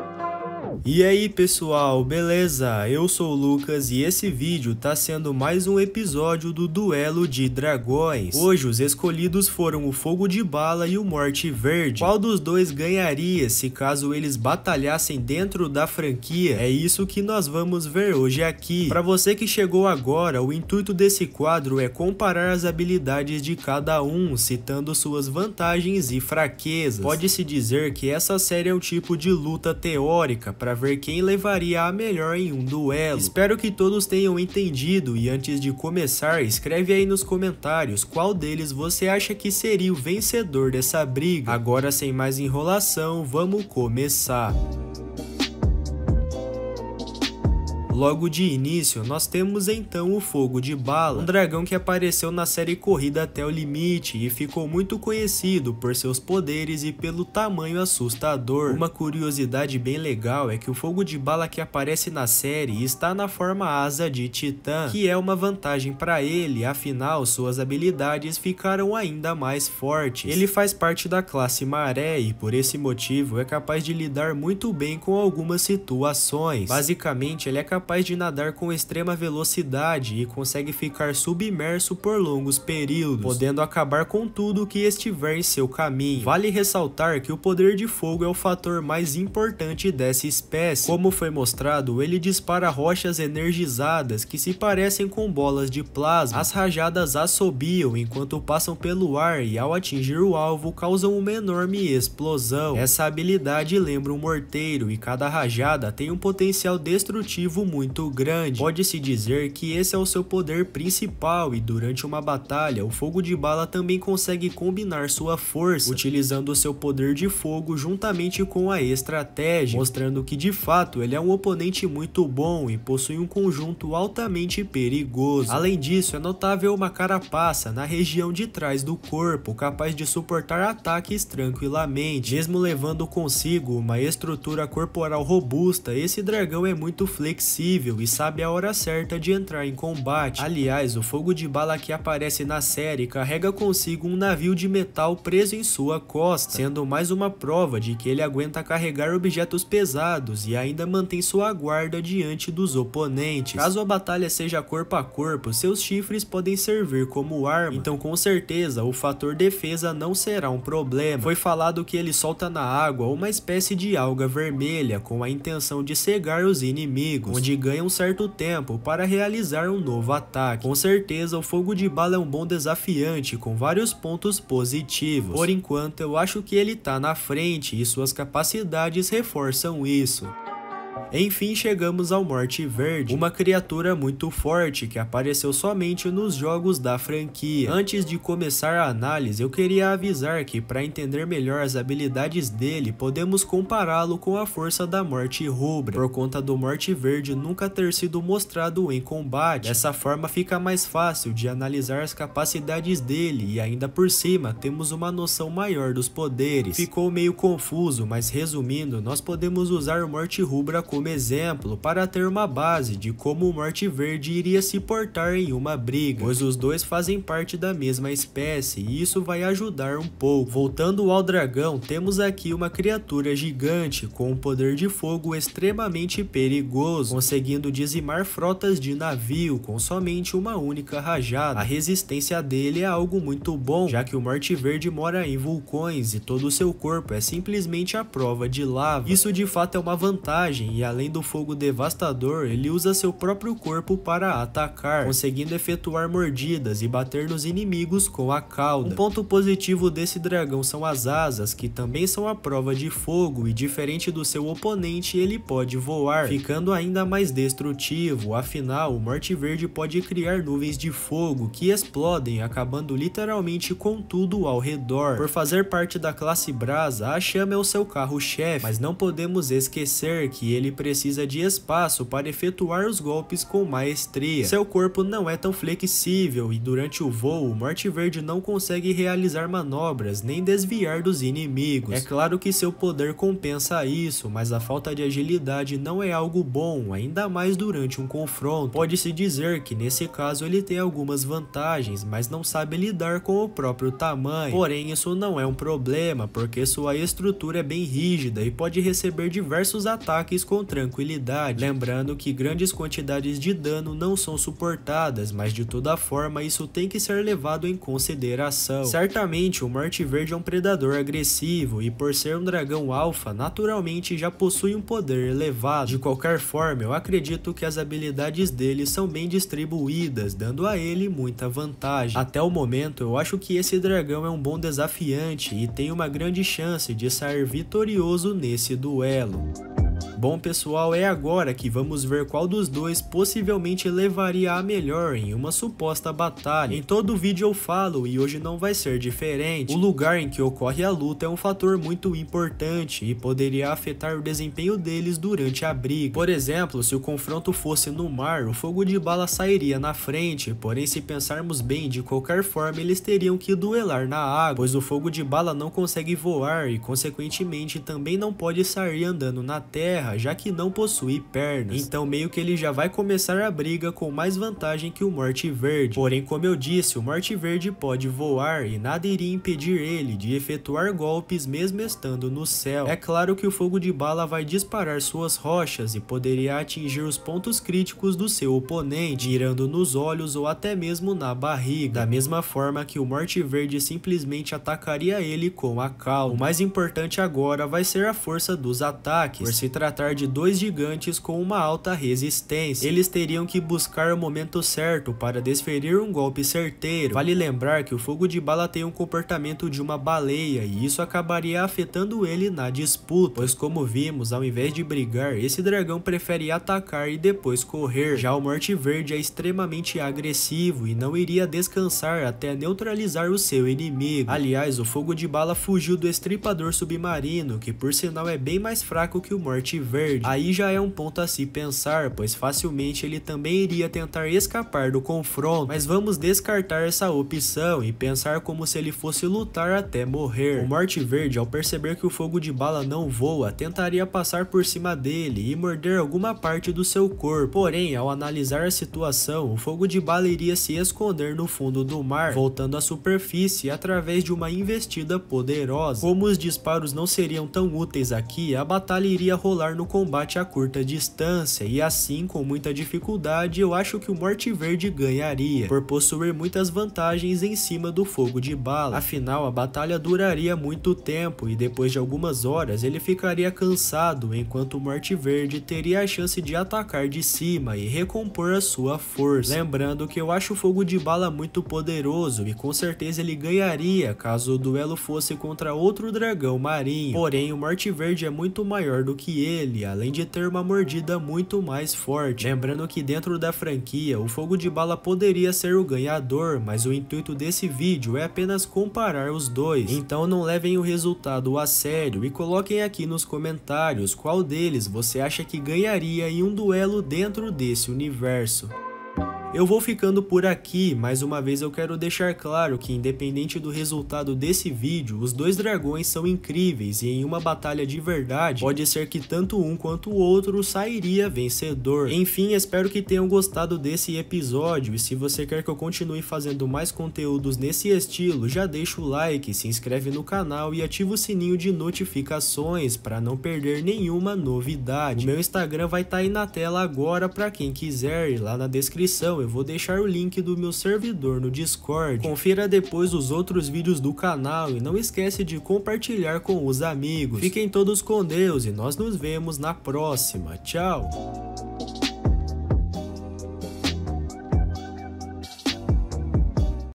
Thank you. E aí pessoal, beleza? Eu sou o Lucas e esse vídeo tá sendo mais um episódio do Duelo de Dragões. Hoje os escolhidos foram o Fogo de Bala e o Morte Verde. Qual dos dois ganharia se caso eles batalhassem dentro da franquia? É isso que nós vamos ver hoje aqui. Para você que chegou agora, o intuito desse quadro é comparar as habilidades de cada um, citando suas vantagens e fraquezas. Pode-se dizer que essa série é um tipo de luta teórica para para ver quem levaria a melhor em um duelo. Espero que todos tenham entendido e antes de começar, escreve aí nos comentários qual deles você acha que seria o vencedor dessa briga. Agora sem mais enrolação, vamos começar. Logo de início, nós temos então o Fogo de Bala, um dragão que apareceu na série Corrida até o Limite e ficou muito conhecido por seus poderes e pelo tamanho assustador. Uma curiosidade bem legal é que o Fogo de Bala que aparece na série está na forma asa de Titã, que é uma vantagem para ele, afinal suas habilidades ficaram ainda mais fortes. Ele faz parte da classe Maré e por esse motivo é capaz de lidar muito bem com algumas situações. Basicamente, ele é capaz capaz de nadar com extrema velocidade e consegue ficar submerso por longos períodos, podendo acabar com tudo que estiver em seu caminho. Vale ressaltar que o poder de fogo é o fator mais importante dessa espécie. Como foi mostrado, ele dispara rochas energizadas que se parecem com bolas de plasma. As rajadas assobiam enquanto passam pelo ar e ao atingir o alvo causam uma enorme explosão. Essa habilidade lembra um morteiro e cada rajada tem um potencial destrutivo muito muito grande. Pode-se dizer que esse é o seu poder principal e durante uma batalha, o fogo de bala também consegue combinar sua força, utilizando seu poder de fogo juntamente com a estratégia, mostrando que de fato ele é um oponente muito bom e possui um conjunto altamente perigoso. Além disso, é notável uma carapaça na região de trás do corpo, capaz de suportar ataques tranquilamente, mesmo levando consigo uma estrutura corporal robusta, esse dragão é muito flexível sensível e sabe a hora certa de entrar em combate. Aliás, o fogo de bala que aparece na série carrega consigo um navio de metal preso em sua costa, sendo mais uma prova de que ele aguenta carregar objetos pesados e ainda mantém sua guarda diante dos oponentes. Caso a batalha seja corpo a corpo, seus chifres podem servir como arma, então com certeza o fator defesa não será um problema. Foi falado que ele solta na água uma espécie de alga vermelha com a intenção de cegar os inimigos, onde onde ganha um certo tempo para realizar um novo ataque. Com certeza, o fogo de bala é um bom desafiante, com vários pontos positivos. Por enquanto, eu acho que ele tá na frente e suas capacidades reforçam isso. Enfim, chegamos ao Morte Verde, uma criatura muito forte que apareceu somente nos jogos da franquia. Antes de começar a análise, eu queria avisar que para entender melhor as habilidades dele, podemos compará-lo com a força da Morte Rubra, por conta do Morte Verde nunca ter sido mostrado em combate. Dessa forma fica mais fácil de analisar as capacidades dele e ainda por cima temos uma noção maior dos poderes. Ficou meio confuso, mas resumindo, nós podemos usar o Morte Rubra como exemplo para ter uma base de como o Morte Verde iria se portar em uma briga, pois os dois fazem parte da mesma espécie e isso vai ajudar um pouco. Voltando ao dragão, temos aqui uma criatura gigante com um poder de fogo extremamente perigoso, conseguindo dizimar frotas de navio com somente uma única rajada. A resistência dele é algo muito bom, já que o Morte Verde mora em vulcões e todo o seu corpo é simplesmente a prova de lava. Isso de fato é uma vantagem e além do fogo devastador, ele usa seu próprio corpo para atacar, conseguindo efetuar mordidas e bater nos inimigos com a cauda. Um ponto positivo desse dragão são as asas, que também são a prova de fogo e diferente do seu oponente, ele pode voar, ficando ainda mais destrutivo. Afinal, o Morte Verde pode criar nuvens de fogo que explodem, acabando literalmente com tudo ao redor. Por fazer parte da classe Brasa, a chama é o seu carro-chefe, mas não podemos esquecer que ele ele precisa de espaço para efetuar os golpes com maestria. Seu corpo não é tão flexível e durante o voo, Morte Verde não consegue realizar manobras nem desviar dos inimigos. É claro que seu poder compensa isso, mas a falta de agilidade não é algo bom, ainda mais durante um confronto. Pode-se dizer que nesse caso ele tem algumas vantagens, mas não sabe lidar com o próprio tamanho. Porém, isso não é um problema, porque sua estrutura é bem rígida e pode receber diversos ataques com tranquilidade, lembrando que grandes quantidades de dano não são suportadas, mas de toda forma isso tem que ser levado em consideração. Certamente o Morte Verde é um predador agressivo e por ser um dragão alfa, naturalmente já possui um poder elevado. De qualquer forma, eu acredito que as habilidades dele são bem distribuídas, dando a ele muita vantagem. Até o momento, eu acho que esse dragão é um bom desafiante e tem uma grande chance de sair vitorioso nesse duelo. Bom pessoal, é agora que vamos ver qual dos dois possivelmente levaria a melhor em uma suposta batalha. Em todo vídeo eu falo e hoje não vai ser diferente. O lugar em que ocorre a luta é um fator muito importante e poderia afetar o desempenho deles durante a briga. Por exemplo, se o confronto fosse no mar, o fogo de bala sairia na frente, porém se pensarmos bem, de qualquer forma eles teriam que duelar na água, pois o fogo de bala não consegue voar e consequentemente também não pode sair andando na terra terra, já que não possui pernas. Então meio que ele já vai começar a briga com mais vantagem que o Morte Verde. Porém, como eu disse, o Morte Verde pode voar e nada iria impedir ele de efetuar golpes mesmo estando no céu. É claro que o fogo de bala vai disparar suas rochas e poderia atingir os pontos críticos do seu oponente, mirando nos olhos ou até mesmo na barriga. Da mesma forma que o Morte Verde simplesmente atacaria ele com a calma. O mais importante agora vai ser a força dos ataques, por se tratar de dois gigantes com uma alta resistência. Eles teriam que buscar o momento certo para desferir um golpe certeiro. Vale lembrar que o fogo de bala tem um comportamento de uma baleia e isso acabaria afetando ele na disputa, pois como vimos, ao invés de brigar, esse dragão prefere atacar e depois correr. Já o Morte Verde é extremamente agressivo e não iria descansar até neutralizar o seu inimigo. Aliás, o fogo de bala fugiu do estripador submarino, que por sinal é bem mais fraco que o Morte Verde verde. Aí já é um ponto a se pensar, pois facilmente ele também iria tentar escapar do confronto, mas vamos descartar essa opção e pensar como se ele fosse lutar até morrer. O Morte Verde, ao perceber que o fogo de bala não voa, tentaria passar por cima dele e morder alguma parte do seu corpo. Porém, ao analisar a situação, o fogo de bala iria se esconder no fundo do mar, voltando à superfície através de uma investida poderosa. Como os disparos não seriam tão úteis aqui, a batalha iria rolar no no combate a curta distância, e assim, com muita dificuldade, eu acho que o Morte Verde ganharia, por possuir muitas vantagens em cima do fogo de bala. Afinal, a batalha duraria muito tempo, e depois de algumas horas ele ficaria cansado, enquanto o Morte Verde teria a chance de atacar de cima e recompor a sua força. Lembrando que eu acho o fogo de bala muito poderoso, e com certeza ele ganharia caso o duelo fosse contra outro dragão marinho. Porém, o Morte Verde é muito maior do que ele, dele, além de ter uma mordida muito mais forte. Lembrando que dentro da franquia, o fogo de bala poderia ser o ganhador, mas o intuito desse vídeo é apenas comparar os dois. Então não levem o resultado a sério e coloquem aqui nos comentários qual deles você acha que ganharia em um duelo dentro desse universo. Eu vou ficando por aqui, mais uma vez eu quero deixar claro que independente do resultado desse vídeo, os dois dragões são incríveis e em uma batalha de verdade, pode ser que tanto um quanto o outro sairia vencedor. Enfim, espero que tenham gostado desse episódio e se você quer que eu continue fazendo mais conteúdos nesse estilo, já deixa o like, se inscreve no canal e ativa o sininho de notificações para não perder nenhuma novidade. O meu Instagram vai estar tá aí na tela agora para quem quiser e lá na descrição eu vou deixar o link do meu servidor no Discord. Confira depois os outros vídeos do canal e não esquece de compartilhar com os amigos. Fiquem todos com Deus e nós nos vemos na próxima. Tchau!